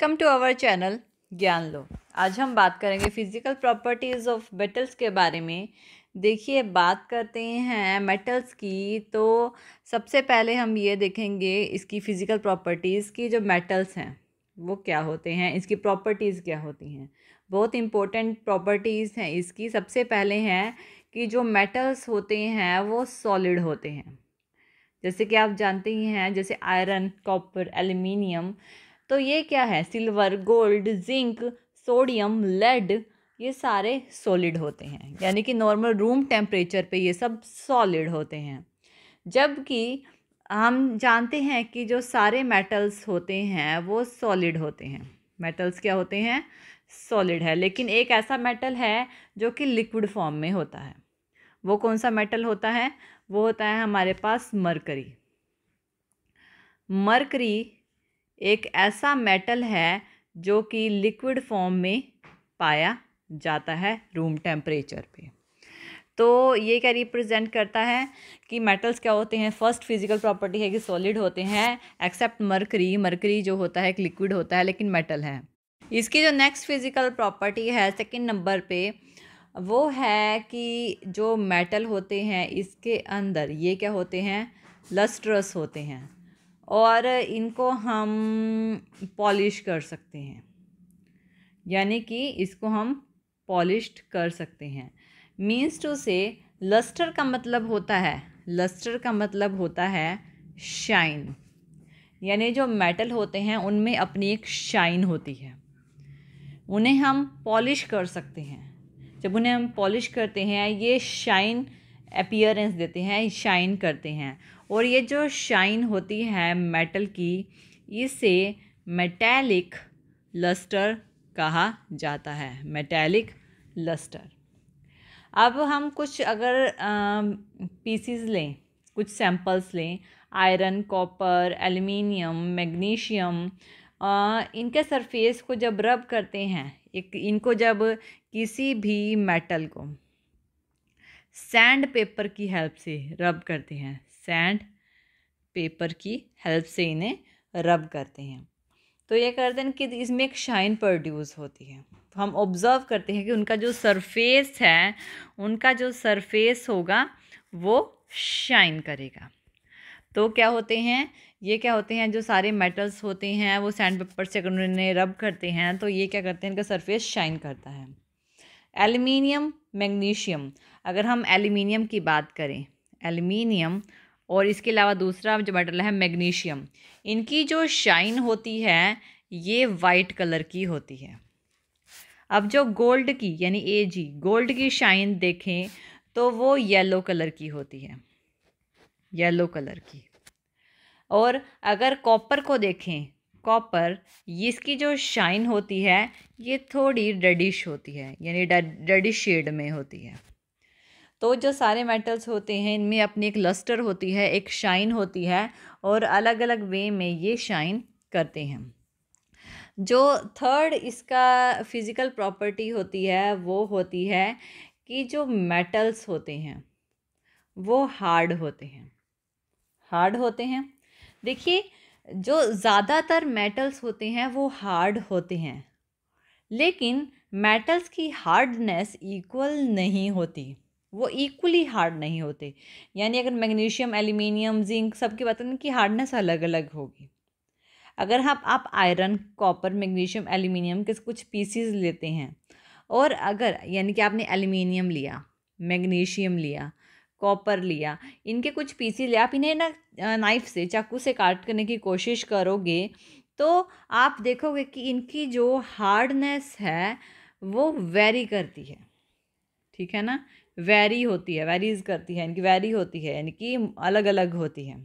welcome to our channel ज्ञान लो आज हम बात करेंगे फिजिकल प्रॉपर्टीज़ ऑफ मेटल्स के बारे में देखिए बात करते हैं मेटल्स की तो सबसे पहले हम ये देखेंगे इसकी फ़िज़िकल प्रॉपर्टीज़ की जो मेटल्स हैं वो क्या होते हैं इसकी प्रॉपर्टीज़ क्या होती हैं बहुत इम्पोर्टेंट प्रॉपर्टीज़ हैं इसकी सबसे पहले हैं कि जो मेटल्स होते हैं वो सॉलिड होते हैं जैसे कि आप जानते ही हैं जैसे आयरन कॉपर एल्यूमिनियम तो ये क्या है silver gold zinc sodium lead ये सारे सॉलिड होते हैं यानी कि नॉर्मल रूम टेम्परेचर पे ये सब सॉलिड होते हैं जबकि हम जानते हैं कि जो सारे मेटल्स होते हैं वो सॉलिड होते हैं मेटल्स क्या होते हैं सॉलिड है लेकिन एक ऐसा मेटल है जो कि लिक्विड फॉर्म में होता है वो कौन सा मेटल होता है वो होता है हमारे पास मरकरी मरकरी एक ऐसा मेटल है जो कि लिक्विड फॉर्म में पाया जाता है रूम टेम्परेचर पे तो ये क्या रिप्रेजेंट करता है कि मेटल्स क्या होते हैं फर्स्ट फिजिकल प्रॉपर्टी है कि सॉलिड होते हैं एक्सेप्ट मरकरी मरकरी जो होता है एक लिक्विड होता है लेकिन मेटल है इसकी जो नेक्स्ट फिजिकल प्रॉपर्टी है सेकेंड नंबर पे वो है कि जो मेटल होते हैं इसके अंदर ये क्या होते हैं लस्ट्रस होते हैं और इनको हम पॉलिश कर सकते हैं यानी कि इसको हम पॉलिश्ड कर सकते हैं मीन्स टू से लस्टर का मतलब होता है लस्टर का मतलब होता है शाइन यानी जो मेटल होते हैं उनमें अपनी एक शाइन होती है उन्हें हम पॉलिश कर सकते हैं जब उन्हें हम पॉलिश करते हैं ये शाइन अपियरेंस देते हैं शाइन करते हैं और ये जो शाइन होती है मेटल की इसे मेटैलिक लस्टर कहा जाता है मेटैलिक लस्टर अब हम कुछ अगर पीसीज लें कुछ सैंपल्स लें आयरन कॉपर एल्युमिनियम मैग्नीशियम इनके सरफेस को जब रब करते हैं एक इनको जब किसी भी मेटल को सैंड पेपर की हेल्प से रब करते हैं सैंड पेपर की हेल्प से इन्हें रब करते हैं तो ये करते हैं कि इसमें एक शाइन प्रोड्यूस होती है तो हम ऑब्ज़र्व करते हैं कि उनका जो सरफेस है उनका जो सरफेस होगा वो शाइन करेगा तो क्या होते हैं ये क्या होते हैं जो सारे मेटल्स होते हैं वो सैंड पेपर से अगर उन्हें रब करते हैं तो ये क्या करते हैं इनका सरफेस शाइन करता है एल्यूमिनियम मैग्नीशियम अगर हम एल्यूमिनियम की बात करें एल्यूमिनियम और इसके अलावा दूसरा जो मेटल है मैग्नीशियम इनकी जो शाइन होती है ये वाइट कलर की होती है अब जो गोल्ड की यानी ए जी गोल्ड की शाइन देखें तो वो येलो कलर की होती है येलो कलर की और अगर कॉपर को देखें कॉपर इसकी जो शाइन होती है ये थोड़ी रेडिश होती है यानी रेडिश शेड में होती है तो जो सारे मेटल्स होते हैं इनमें अपनी एक लस्टर होती है एक शाइन होती है और अलग अलग वे में ये शाइन करते हैं जो थर्ड इसका फिज़िकल प्रॉपर्टी होती है वो होती है कि जो मेटल्स होते हैं वो हार्ड होते हैं हार्ड होते हैं देखिए जो ज़्यादातर मेटल्स होते हैं वो हार्ड होते हैं लेकिन मेटल्स की हार्डनेस इक्वल नहीं होती वो इक्वली हार्ड नहीं होते यानी अगर मैग्नीशियम एल्यूमिनियम जिंक सबके बर्तन की हार्डनेस अलग अलग होगी अगर हम आप आयरन कॉपर मैग्नीशियम एल्यूमिनियम के कुछ पीसीज लेते हैं और अगर यानी कि आपने एल्यूमिनियम लिया मैग्नीशियम लिया कॉपर लिया इनके कुछ पीसीज लिया आप इन्हें ना नाइफ से चाकू से काट करने की कोशिश करोगे तो आप देखोगे कि इनकी जो हार्डनेस है वो वेरी करती है ठीक है ना वैरी होती है वैरीज करती है इनकी वैरी होती है यानी कि अलग अलग होती है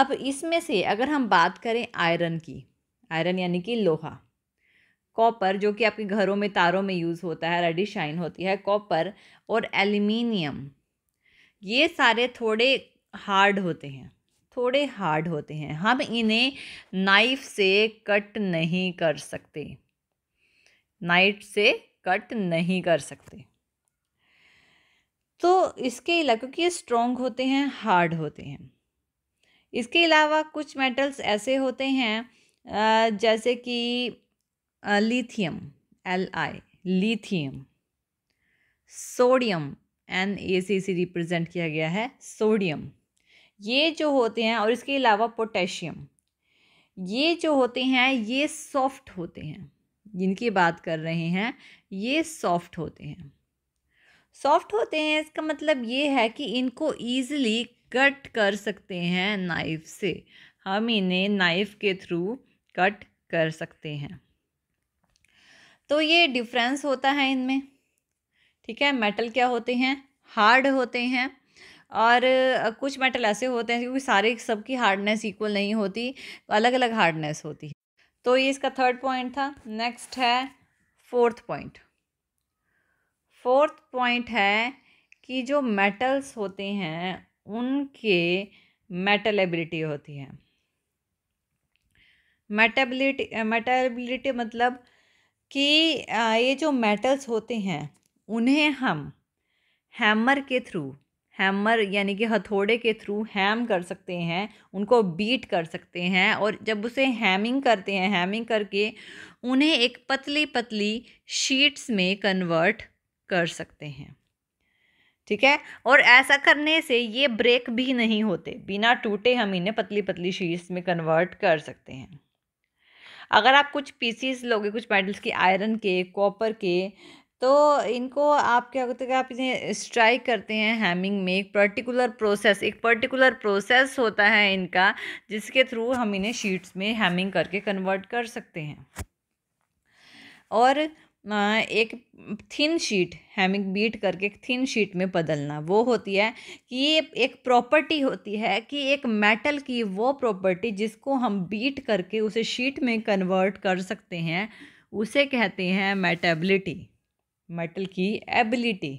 अब इसमें से अगर हम बात करें आयरन की आयरन यानी कि लोहा कॉपर जो कि आपके घरों में तारों में यूज़ होता है रेडी शाइन होती है कॉपर और एल्यूमिनियम ये सारे थोड़े हार्ड होते हैं थोड़े हार्ड होते हैं हम इन्हें नाइफ से कट नहीं कर सकते नाइफ से कट नहीं कर सकते तो इसके अलावा क्योंकि ये स्ट्रॉन्ग होते हैं हार्ड होते हैं इसके अलावा कुछ मेटल्स ऐसे होते हैं जैसे कि lithium L I lithium sodium N A C C represent किया गया है सोडियम ये जो होते हैं और इसके अलावा पोटेशियम ये जो होते हैं ये सॉफ्ट होते हैं जिनकी बात कर रहे हैं ये सॉफ्ट होते हैं सॉफ्ट होते हैं इसका मतलब ये है कि इनको ईज़िली कट कर सकते हैं नाइफ से हम इन्हें नाइफ के थ्रू कट कर सकते हैं तो ये डिफरेंस होता है इनमें ठीक है मेटल क्या होते हैं हार्ड होते हैं और कुछ मेटल ऐसे होते हैं क्योंकि सारे सबकी हार्डनेस इक्वल नहीं होती अलग अलग हार्डनेस होती है तो ये इसका थर्ड पॉइंट था नेक्स्ट है फोर्थ पॉइंट फोर्थ पॉइंट है कि जो मेटल्स होते हैं उनके मेटलेबिलिटी होती है मेटेबिलिटी मेटेबिलिटी मतलब कि ये जो मेटल्स होते हैं उन्हें हम हैमर के थ्रू हैमर यानी कि हथौड़े के थ्रू हैम कर सकते हैं उनको बीट कर सकते हैं और जब उसे हैमिंग करते हैं हैमिंग करके उन्हें एक पतली पतली शीट्स में कन्वर्ट कर सकते हैं ठीक है और ऐसा करने से ये ब्रेक भी नहीं होते बिना टूटे हम इन्हें पतली पतली शीट्स में कन्वर्ट कर सकते हैं अगर आप कुछ पीसीस लोगे कुछ मेडल्स के आयरन के कॉपर के तो इनको आप क्या होते हैं आप इन्हें स्ट्राइक करते हैं हैमिंग में एक पर्टिकुलर प्रोसेस एक पर्टिकुलर प्रोसेस होता है इनका जिसके थ्रू हम इन्हें शीट्स में हैमिंग करके कन्वर्ट कर सकते हैं और एक थिन शीट हैमिंग बीट करके एक थिन शीट में बदलना वो होती है कि ये एक प्रॉपर्टी होती है कि एक मेटल की वो प्रॉपर्टी जिसको हम बीट करके उसे शीट में कन्वर्ट कर सकते हैं उसे कहते हैं मेटेबिलिटी मेटल की एबिलिटी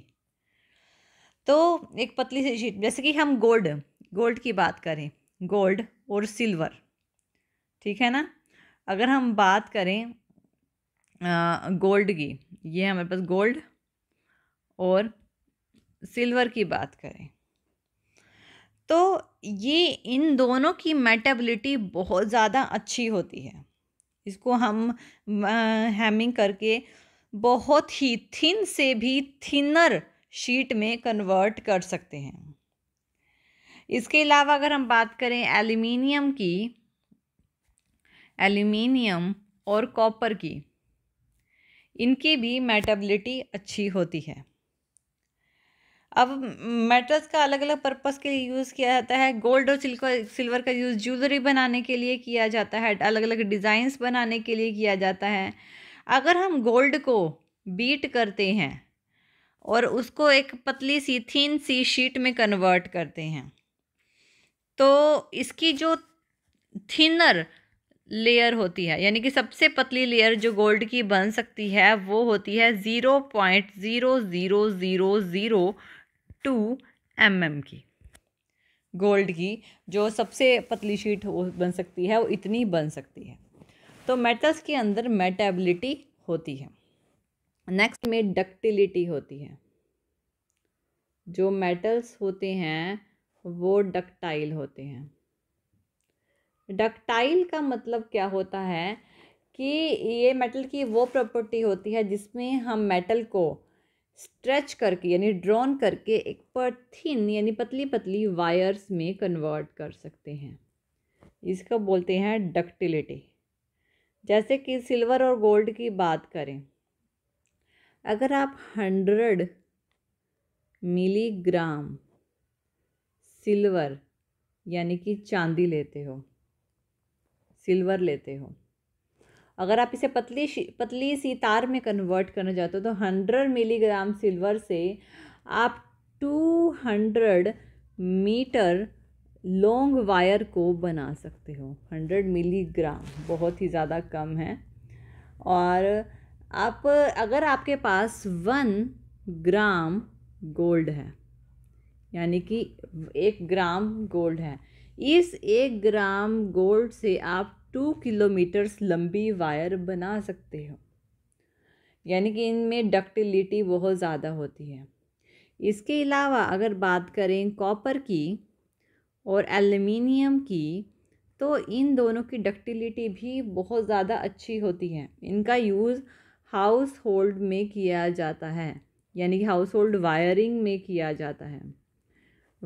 तो एक पतली सी शीट जैसे कि हम गोल्ड गोल्ड की बात करें गोल्ड और सिल्वर ठीक है ना अगर हम बात करें गोल्ड की ये हमारे पास गोल्ड और सिल्वर की बात करें तो ये इन दोनों की मेटेबिलिटी बहुत ज़्यादा अच्छी होती है इसको हम हैमिंग करके बहुत ही थिन से भी थिनर शीट में कन्वर्ट कर सकते हैं इसके अलावा अगर हम बात करें एल्यूमिनियम की एल्युमिनियम और कॉपर की इनकी भी मेटेबिलिटी अच्छी होती है अब मेटल्स का अलग अलग पर्पस के लिए यूज़ किया जाता है गोल्ड और सिल्वर का यूज़ ज्वेलरी बनाने के लिए किया जाता है अलग अलग डिज़ाइंस बनाने के लिए किया जाता है अगर हम गोल्ड को बीट करते हैं और उसको एक पतली सी थीन सी शीट में कन्वर्ट करते हैं तो इसकी जो थिनर लेयर होती है यानी कि सबसे पतली लेयर जो गोल्ड की बन सकती है वो होती है zero point zero zero zero zero two M M की गोल्ड की जो सबसे पतली शीट हो बन सकती है वो इतनी बन सकती है तो मेटल्स के अंदर मेटेबिलिटी होती है नेक्स्ट में डक्टिलिटी होती है जो मेटल्स होते हैं वो डक्टाइल होते हैं डक्टाइल का मतलब क्या होता है कि ये मेटल की वो प्रॉपर्टी होती है जिसमें हम मेटल को स्ट्रेच करके यानी ड्रॉन करके एक पर थिन यानी पतली पतली वायर्स में कन्वर्ट कर सकते हैं इसको बोलते हैं डक्टिलिटी जैसे कि सिल्वर और गोल्ड की बात करें अगर आप हंड्रेड मिलीग्राम सिल्वर यानी कि चांदी लेते हो सिल्वर लेते हो अगर आप इसे पतली पतली सी तार में कन्वर्ट करना चाहते हो तो हंड्रेड मिलीग्राम सिल्वर से आप two hundred metre long wire को बना सकते हो हंड्रेड मिलीग्राम बहुत ही ज़्यादा कम है और आप अगर आपके पास वन ग्राम गोल्ड है यानी कि एक ग्राम गोल्ड है इस एक ग्राम गोल्ड से आप टू किलोमीटर्स लंबी वायर बना सकते हो यानी कि इनमें डक्टिलिटी बहुत ज़्यादा होती है इसके अलावा अगर बात करें कॉपर की और एल्युमिनियम की तो इन दोनों की डक्टिलिटी भी बहुत ज़्यादा अच्छी होती है इनका यूज़ हाउस होल्ड में किया जाता है यानी कि हाउस होल्ड वायरिंग में किया जाता है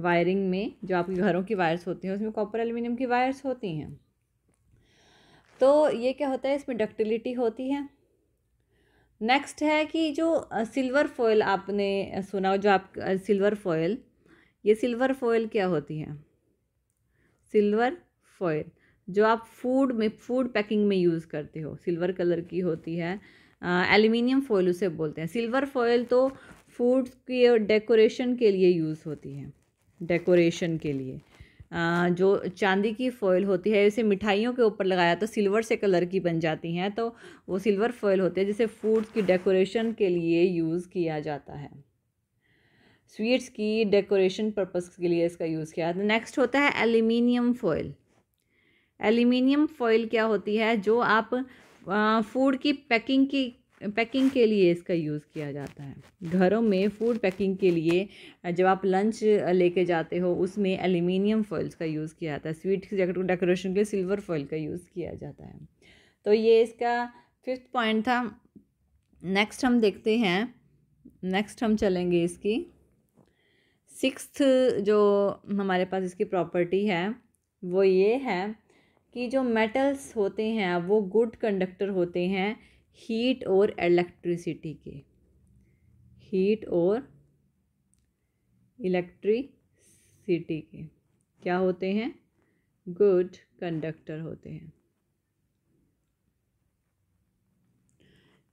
वायरिंग में जो आपके घरों की वायर्स होती हैं उसमें कॉपर एल्यूमिनियम की वायर्स होती हैं तो ये क्या होता है इसमें डक्टिलिटी होती है नेक्स्ट है कि जो सिल्वर फॉयल आपने सुना हो जो आप सिल्वर फॉयल ये सिल्वर फॉयल क्या होती है सिल्वर फॉयल जो आप फूड में फूड पैकिंग में यूज़ करते हो सिल्वर कलर की होती है एल्यूमिनियम फॉयल उसे बोलते हैं सिल्वर फॉयल तो फूड की डेकोरेशन के लिए यूज़ होती है डेकोरेशन के लिए आ, जो चांदी की फॉयल होती है इसे मिठाइयों के ऊपर लगाया तो सिल्वर से कलर की बन जाती हैं तो वो सिल्वर फॉयल होते हैं जिसे फूड्स की डेकोरेशन के लिए यूज़ किया जाता है स्वीट्स की डेकोरेशन पर्पस के लिए इसका यूज़ किया जाता है नेक्स्ट होता है एल्यूमिनियम फॉयल एल्यूमिनियम फॉयल क्या होती है जो आप फूड की पैकिंग की पैकिंग के लिए इसका यूज़ किया जाता है घरों में फूड पैकिंग के लिए जब आप लंच लेके जाते हो उसमें एल्यूमिनियम फॉइल्स का यूज़ किया जाता है स्वीट डेकोरेशन के लिए सिल्वर फॉइल का यूज़ किया जाता है तो ये इसका फिफ्थ पॉइंट था नेक्स्ट हम देखते हैं नेक्स्ट हम चलेंगे इसकी सिक्स्थ जो हमारे पास इसकी प्रॉपर्टी है वो ये है कि जो मेटल्स होते हैं वो गुड कंडक्टर होते हैं हीट और इलेक्ट्रिसिटी के हीट और इलेक्ट्रिसिटी के क्या होते हैं गुड कंडक्टर होते हैं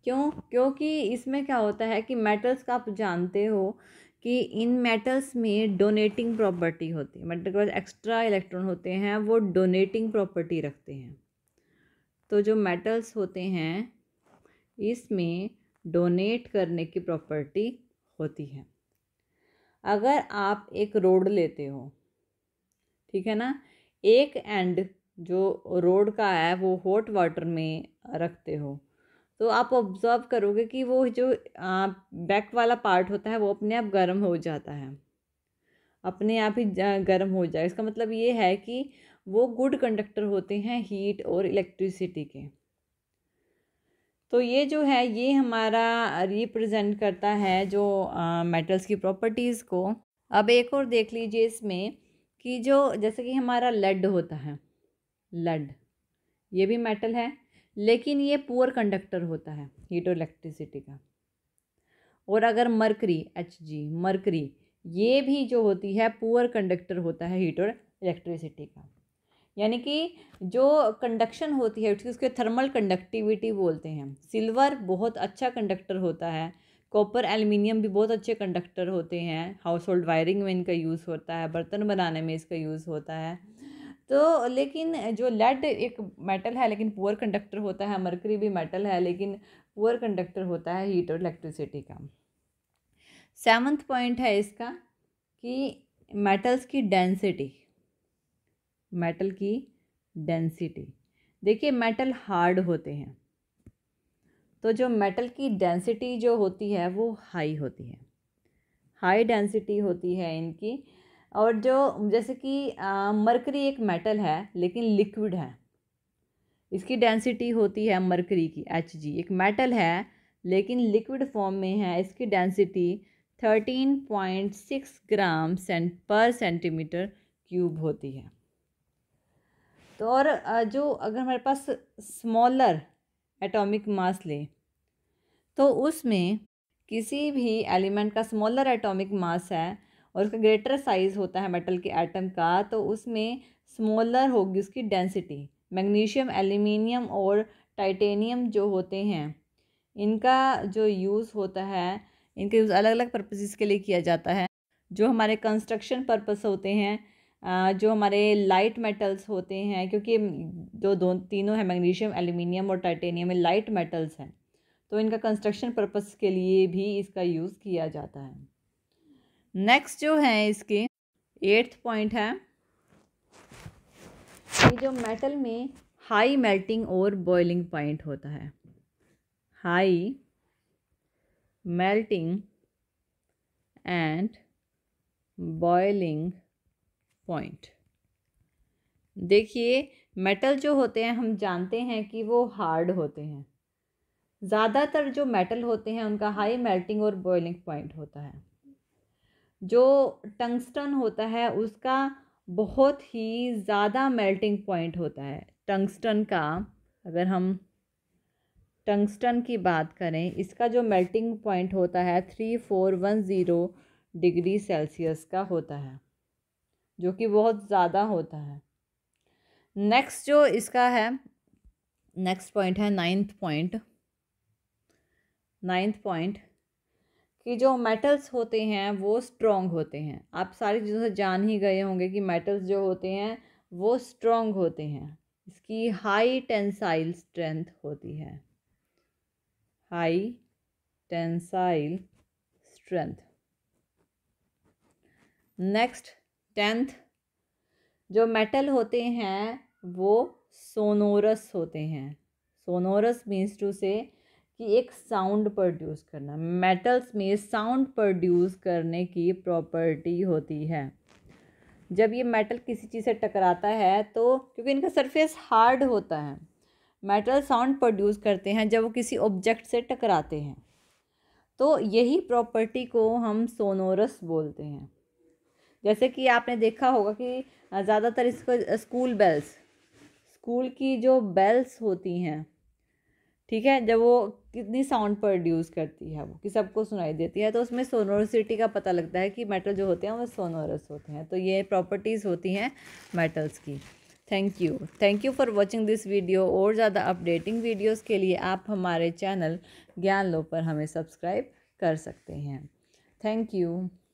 क्यों क्योंकि इसमें क्या होता है कि मेटल्स का आप जानते हो कि इन मेटल्स में डोनेटिंग प्रॉपर्टी होती है मेटल मतलब के पास एक्स्ट्रा इलेक्ट्रॉन होते हैं वो डोनेटिंग प्रॉपर्टी रखते हैं तो जो मेटल्स होते हैं इसमें डोनेट करने की प्रॉपर्टी होती है अगर आप एक रोड लेते हो ठीक है ना एक एंड जो रोड का है वो हॉट वाटर में रखते हो तो आप ऑब्ज़र्व करोगे कि वो जो बैक वाला पार्ट होता है वो अपने आप गर्म हो जाता है अपने आप ही गर्म हो जाए इसका मतलब ये है कि वो गुड कंडक्टर होते हैं हीट और इलेक्ट्रिसिटी के तो ये जो है ये हमारा रिप्रेजेंट करता है जो मेटल्स की प्रॉपर्टीज़ को अब एक और देख लीजिए इसमें कि जो जैसे कि हमारा लेड होता है लेड ये भी मेटल है लेकिन ये पुअर कंडक्टर होता है हीट और इलेक्ट्रिसिटी का और अगर मरकरी एच जी मरकरी ये भी जो होती है पुअर कंडक्टर होता है हीट और इलेक्ट्रिसिटी का यानी कि जो कंडक्शन होती है उसके थर्मल कंडक्टिविटी बोलते हैं सिल्वर बहुत अच्छा कंडक्टर होता है कॉपर एल्युमिनियम भी बहुत अच्छे कंडक्टर होते हैं हाउस होल्ड वायरिंग में इनका यूज़ होता है बर्तन बनाने में इसका यूज़ होता है तो लेकिन जो लेड एक मेटल है लेकिन पुअर कंडक्टर होता है मरकरी भी मेटल है लेकिन पुअर कंडक्टर होता है हीट और इलेक्ट्रिसिटी का सेवन्थ पॉइंट है इसका कि मेटल्स की डेंसिटी मेटल की डेंसिटी देखिए मेटल हार्ड होते हैं तो जो मेटल की डेंसिटी जो होती है वो हाई होती है हाई डेंसिटी होती है इनकी और जो जैसे कि मरकरी एक मेटल है लेकिन लिक्विड है इसकी डेंसिटी होती है मरकरी की एच जी एक मेटल है लेकिन लिक्विड फॉर्म में है इसकी density thirteen point six gram cent per centimetre cube होती है तो और जो अगर हमारे पास स्मॉलर एटॉमिक मास लें तो उसमें किसी भी एलिमेंट का स्मॉलर एटॉमिक मास है और उसका ग्रेटर साइज़ होता है मेटल के एटम का तो उसमें स्मॉलर होगी उसकी डेंसिटी मैग्नीशियम एल्यूमिनियम और टाइटेनियम जो होते हैं इनका जो यूज़ होता है इनका यूज़ अलग अलग पर्पसेस के लिए किया जाता है जो हमारे कंस्ट्रक्शन पर्पस होते हैं जो हमारे लाइट मेटल्स होते हैं क्योंकि जो दो तीनों हैं मैग्नीशियम एल्यूमिनियम और टाइटेनियम में लाइट मेटल्स हैं तो इनका कंस्ट्रक्शन पर्पस के लिए भी इसका यूज़ किया जाता है नेक्स्ट जो है इसके एट्थ पॉइंट है ये जो मेटल में हाई मेल्टिंग और बॉइलिंग पॉइंट होता है high melting and boiling point देखिए मेटल जो होते हैं हम जानते हैं कि वो हार्ड होते हैं ज़्यादातर जो मेटल होते हैं उनका हाई मेल्टिंग और बॉइलिंग पॉइंट होता है जो टंगस्टन होता है उसका बहुत ही ज़्यादा मेल्टिंग पॉइंट होता है टंगस्टन का अगर हम टंगस्टन की बात करें इसका जो मेल्टिंग पॉइंट होता है three four one zero degree Celsius का होता है जो कि बहुत ज़्यादा होता है नेक्स्ट जो इसका है नेक्स्ट पॉइंट है नाइन्थ पॉइंट नाइन्थ पॉइंट कि जो मेटल्स होते हैं वो स्ट्रॉन्ग होते हैं आप सारी चीज़ों से जान ही गए होंगे कि मेटल्स जो होते हैं वो स्ट्रॉन्ग होते हैं इसकी हाई टेंसाइल स्ट्रेंथ होती है high tensile strength next tenth जो मेटल होते हैं वो सोनोरस होते हैं सोनोरस मीन्स टू से कि एक साउंड प्रोड्यूस करना मेटल्स में साउंड प्रोड्यूस करने की प्रॉपर्टी होती है जब ये मेटल किसी चीज़ से टकराता है तो क्योंकि इनका सरफेस हार्ड होता है मेटल साउंड प्रोड्यूस करते हैं जब वो किसी ऑब्जेक्ट से टकराते हैं तो यही प्रॉपर्टी को हम सोनोरस बोलते हैं जैसे कि आपने देखा होगा कि ज़्यादातर इसको स्कूल बेल्स स्कूल की जो बेल्स होती हैं ठीक है जब वो कितनी साउंड प्रोड्यूस करती है वो कि सबको सुनाई देती है तो उसमें सोनोरसिटी का पता लगता है कि मेटल जो होते हैं वो सोनोरस होते हैं तो ये प्रॉपर्टीज़ होती हैं मेटल्स की thank you thank you for watching this video और ज़्यादा अपडेटिंग वीडियोस के लिए आप हमारे चैनल ज्ञान लो पर हमें सब्सक्राइब कर सकते हैं थैंक यू